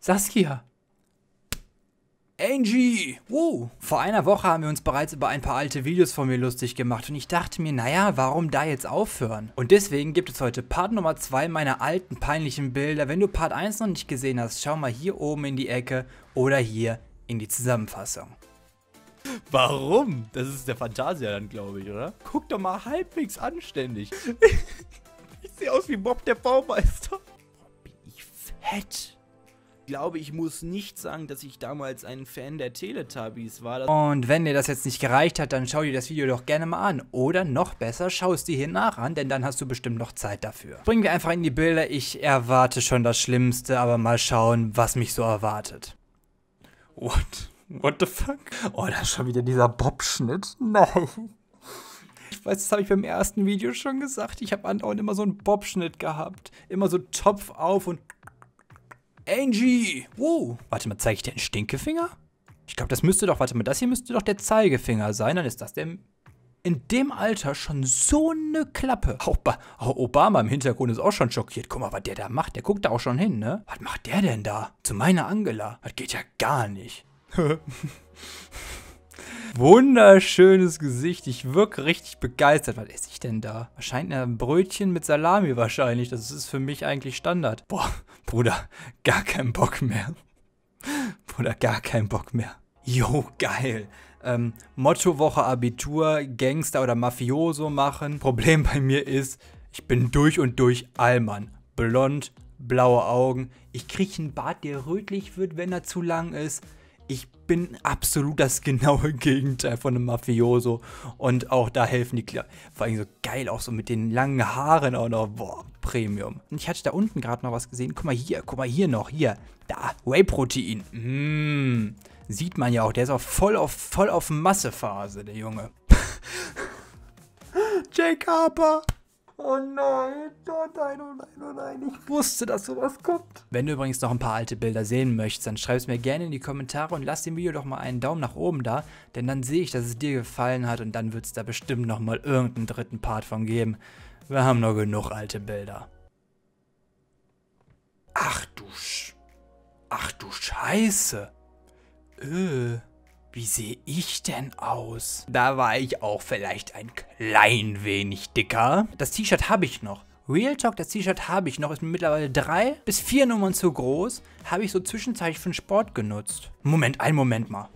Saskia! Angie! Wow! Vor einer Woche haben wir uns bereits über ein paar alte Videos von mir lustig gemacht und ich dachte mir, naja, warum da jetzt aufhören? Und deswegen gibt es heute Part Nummer 2 meiner alten peinlichen Bilder. Wenn du Part 1 noch nicht gesehen hast, schau mal hier oben in die Ecke oder hier in die Zusammenfassung. Warum? Das ist der Fantasia dann, glaube ich, oder? Guck doch mal halbwegs anständig. ich sehe aus wie Bob der Baumeister. bin ich fett glaube, ich muss nicht sagen, dass ich damals ein Fan der Teletubbies war. Und wenn dir das jetzt nicht gereicht hat, dann schau dir das Video doch gerne mal an. Oder noch besser, schau es dir hier nach an, denn dann hast du bestimmt noch Zeit dafür. Springen wir einfach in die Bilder. Ich erwarte schon das Schlimmste, aber mal schauen, was mich so erwartet. What? What the fuck? Oh, da ist schon wieder dieser Bob-Schnitt. Nein. Ich weiß, das habe ich beim ersten Video schon gesagt. Ich habe andauernd immer so einen Bobschnitt gehabt. Immer so Topf auf und Angie! Wow. Warte mal, zeige ich dir einen Stinkefinger? Ich glaube, das müsste doch, warte mal, das hier müsste doch der Zeigefinger sein. Dann ist das der in dem Alter schon so eine Klappe. Auch, auch, Obama im Hintergrund ist auch schon schockiert. Guck mal, was der da macht. Der guckt da auch schon hin, ne? Was macht der denn da? Zu meiner Angela. Das geht ja gar nicht. Wunderschönes Gesicht. Ich wirke richtig begeistert. Was esse ich denn da? Wahrscheinlich ein Brötchen mit Salami wahrscheinlich. Das ist für mich eigentlich Standard. Boah, Bruder, gar keinen Bock mehr. Bruder, gar keinen Bock mehr. Jo, geil. Ähm, Mottowoche Abitur, Gangster oder Mafioso machen. Problem bei mir ist, ich bin durch und durch Allmann. Blond, blaue Augen. Ich kriege einen Bart, der rötlich wird, wenn er zu lang ist ich bin absolut das genaue Gegenteil von einem Mafioso. Und auch da helfen die Klar. Vor allem so geil, auch so mit den langen Haaren auch noch. Boah, Premium. Und ich hatte da unten gerade noch was gesehen. Guck mal hier, guck mal hier noch, hier. Da, Whey-Protein. Mmh. Sieht man ja auch, der ist auch voll auf, voll auf Massephase, der Junge. Jake Harper. Oh nein, oh nein, oh nein, oh nein, ich wusste, dass sowas kommt. Wenn du übrigens noch ein paar alte Bilder sehen möchtest, dann schreib es mir gerne in die Kommentare und lass dem Video doch mal einen Daumen nach oben da, denn dann sehe ich, dass es dir gefallen hat und dann wird es da bestimmt nochmal irgendeinen dritten Part von geben. Wir haben noch genug alte Bilder. Ach du Sch... Ach du Scheiße. Äh, wie sehe ich denn aus? Da war ich auch vielleicht ein Lein wenig dicker. Das T-Shirt habe ich noch. Real Talk, das T-Shirt habe ich noch, ist mir mittlerweile drei bis vier Nummern zu groß, habe ich so zwischenzeitlich für den Sport genutzt. Moment, einen Moment mal.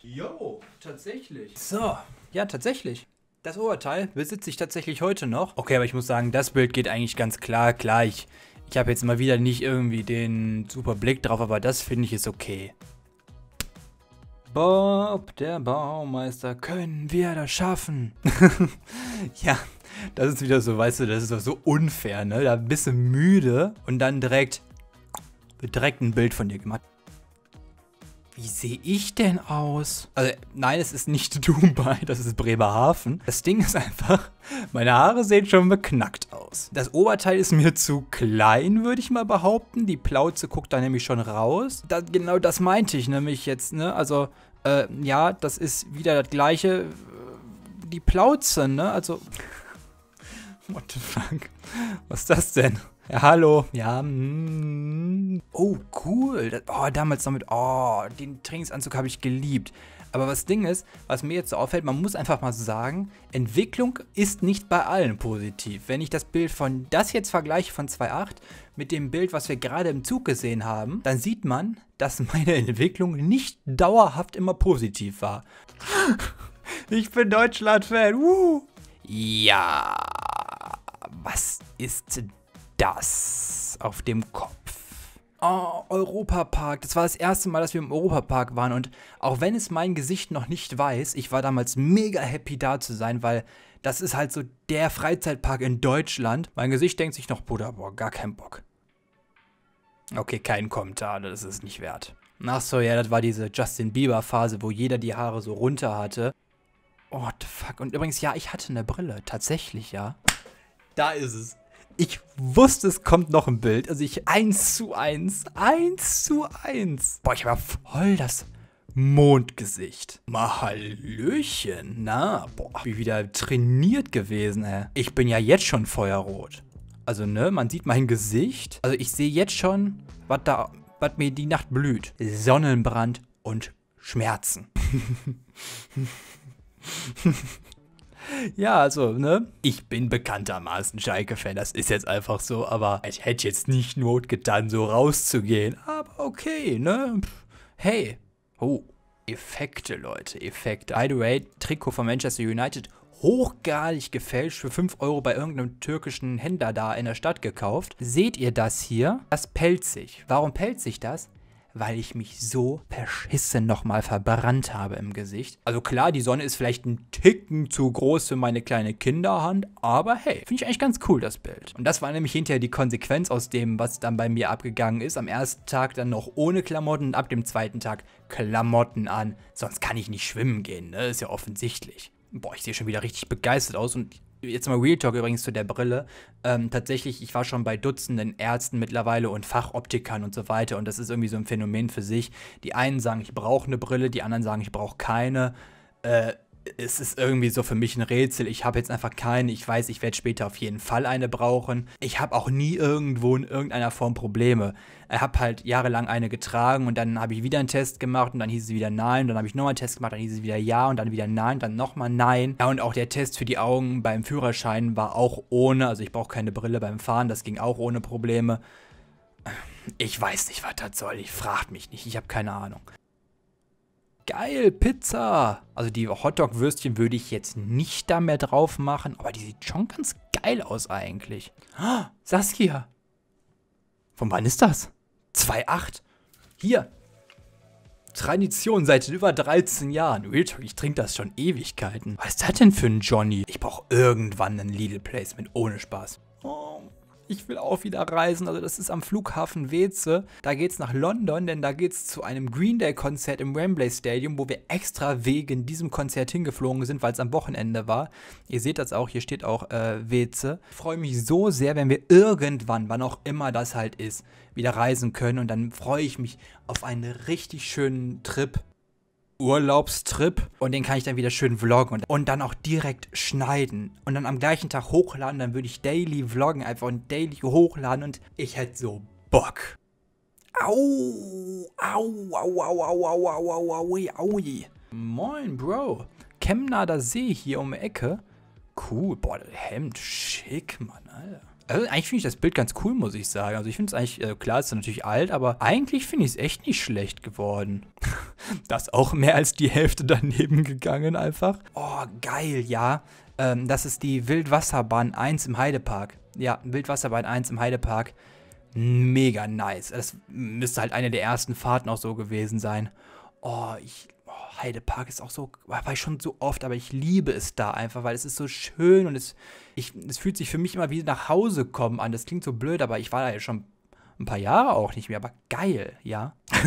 Jo, tatsächlich. So, ja, tatsächlich. Das Oberteil besitze ich tatsächlich heute noch. Okay, aber ich muss sagen, das Bild geht eigentlich ganz klar gleich. Ich habe jetzt mal wieder nicht irgendwie den super Blick drauf, aber das finde ich ist okay. Bob, der Baumeister, können wir das schaffen? ja, das ist wieder so, weißt du, das ist doch so unfair, ne? Da bist du müde und dann direkt, direkt ein Bild von dir gemacht. Wie sehe ich denn aus? Also, nein, es ist nicht Dubai, das ist Bremerhaven. Das Ding ist einfach, meine Haare sehen schon beknackt aus. Das Oberteil ist mir zu klein, würde ich mal behaupten. Die Plauze guckt da nämlich schon raus. Das, genau das meinte ich nämlich jetzt, ne? Also, äh, ja, das ist wieder das gleiche. Die Plauze, ne? Also, what the fuck? Was ist das denn? Ja, hallo. Ja. Mm. Oh, cool. Das, oh, damals damit. Oh, den Trainingsanzug habe ich geliebt. Aber das Ding ist, was mir jetzt so auffällt, man muss einfach mal sagen, Entwicklung ist nicht bei allen positiv. Wenn ich das Bild von das jetzt vergleiche von 2.8 mit dem Bild, was wir gerade im Zug gesehen haben, dann sieht man, dass meine Entwicklung nicht dauerhaft immer positiv war. ich bin Deutschland-Fan. Ja. Was ist das auf dem Kopf. Oh, Europapark. Das war das erste Mal, dass wir im Europapark waren. Und auch wenn es mein Gesicht noch nicht weiß, ich war damals mega happy da zu sein, weil das ist halt so der Freizeitpark in Deutschland. Mein Gesicht denkt sich noch, Bruder, boah, gar keinen Bock. Okay, kein Kommentar, das ist nicht wert. Achso, ja, das war diese Justin Bieber Phase, wo jeder die Haare so runter hatte. Oh, fuck. Und übrigens, ja, ich hatte eine Brille. Tatsächlich, ja. Da ist es ich wusste, es kommt noch ein Bild. Also ich eins zu eins, eins zu eins. Boah, ich habe voll das Mondgesicht. Mal Na, boah, wie wieder trainiert gewesen, ey. Ich bin ja jetzt schon feuerrot. Also, ne, man sieht mein Gesicht. Also, ich sehe jetzt schon, was da, was mir die Nacht blüht. Sonnenbrand und Schmerzen. Ja, also, ne? Ich bin bekanntermaßen Schalke-Fan, das ist jetzt einfach so, aber ich hätte jetzt nicht Not getan, so rauszugehen. Aber okay, ne? hey. Oh, Effekte, Leute, Effekte. By the way, Trikot von Manchester United hochgarig gefälscht für 5 Euro bei irgendeinem türkischen Händler da in der Stadt gekauft. Seht ihr das hier? Das pelzig. Warum pelzig das? weil ich mich so verschissen nochmal verbrannt habe im Gesicht. Also klar, die Sonne ist vielleicht ein Ticken zu groß für meine kleine Kinderhand, aber hey, finde ich eigentlich ganz cool, das Bild. Und das war nämlich hinterher die Konsequenz aus dem, was dann bei mir abgegangen ist. Am ersten Tag dann noch ohne Klamotten und ab dem zweiten Tag Klamotten an. Sonst kann ich nicht schwimmen gehen, ne? Ist ja offensichtlich. Boah, ich sehe schon wieder richtig begeistert aus und jetzt mal Real Talk übrigens zu der Brille. Ähm, tatsächlich, ich war schon bei Dutzenden Ärzten mittlerweile und Fachoptikern und so weiter. Und das ist irgendwie so ein Phänomen für sich. Die einen sagen, ich brauche eine Brille, die anderen sagen, ich brauche keine. Äh, es ist irgendwie so für mich ein Rätsel. Ich habe jetzt einfach keine. Ich weiß, ich werde später auf jeden Fall eine brauchen. Ich habe auch nie irgendwo in irgendeiner Form Probleme. Ich habe halt jahrelang eine getragen und dann habe ich wieder einen Test gemacht und dann hieß es wieder nein. Und dann habe ich nochmal einen Test gemacht, dann hieß es wieder ja und dann wieder nein, dann nochmal nein. Ja, und auch der Test für die Augen beim Führerschein war auch ohne. Also ich brauche keine Brille beim Fahren, das ging auch ohne Probleme. Ich weiß nicht, was das soll. Ich frage mich nicht. Ich habe keine Ahnung. Geil, Pizza! Also die Hotdog-Würstchen würde ich jetzt nicht da mehr drauf machen, aber die sieht schon ganz geil aus eigentlich. Saskia! Von wann ist das? 2,8? Hier! Tradition seit über 13 Jahren. ich trinke das schon Ewigkeiten. Was ist das denn für ein Johnny? Ich brauche irgendwann ein Lidl Placement, ohne Spaß. Oh, ich will auch wieder reisen. Also das ist am Flughafen Weze. Da geht's nach London, denn da geht's zu einem Green Day Konzert im Wembley Stadium, wo wir extra wegen diesem Konzert hingeflogen sind, weil es am Wochenende war. Ihr seht das auch, hier steht auch äh, Weze. Ich freue mich so sehr, wenn wir irgendwann, wann auch immer das halt ist, wieder reisen können und dann freue ich mich auf einen richtig schönen Trip Urlaubstrip und den kann ich dann wieder schön vloggen und, und dann auch direkt schneiden und dann am gleichen Tag hochladen, dann würde ich daily vloggen einfach und daily hochladen und ich hätte so Bock. Au, au, au, au, au, au, au, au, au, au, Moin, Bro. Chemnader See hier um die Ecke. Cool, boah, Hemd, schick, Mann, Alter. Also eigentlich finde ich das Bild ganz cool, muss ich sagen. Also ich finde es eigentlich, also klar ist es natürlich alt, aber eigentlich finde ich es echt nicht schlecht geworden. da ist auch mehr als die Hälfte daneben gegangen einfach. Oh, geil, ja. Ähm, das ist die Wildwasserbahn 1 im Heidepark. Ja, Wildwasserbahn 1 im Heidepark. Mega nice. Das müsste halt eine der ersten Fahrten auch so gewesen sein. Oh, ich Heidepark ist auch so, war ich schon so oft, aber ich liebe es da einfach, weil es ist so schön und es, ich, es fühlt sich für mich immer wie nach Hause kommen an. Das klingt so blöd, aber ich war da ja schon ein paar Jahre auch nicht mehr, aber geil, ja.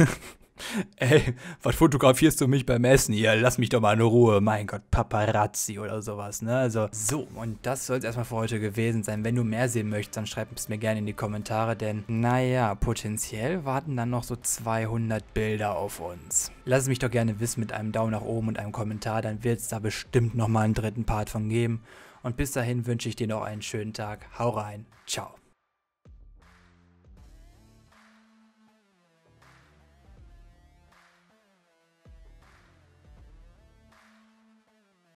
Ey, was fotografierst du mich beim Essen hier? Lass mich doch mal in Ruhe. Mein Gott, Paparazzi oder sowas, ne? Also, so, und das soll es erstmal für heute gewesen sein. Wenn du mehr sehen möchtest, dann schreib es mir gerne in die Kommentare, denn, naja, potenziell warten dann noch so 200 Bilder auf uns. Lass es mich doch gerne wissen mit einem Daumen nach oben und einem Kommentar, dann wird es da bestimmt nochmal einen dritten Part von geben. Und bis dahin wünsche ich dir noch einen schönen Tag. Hau rein. Ciao.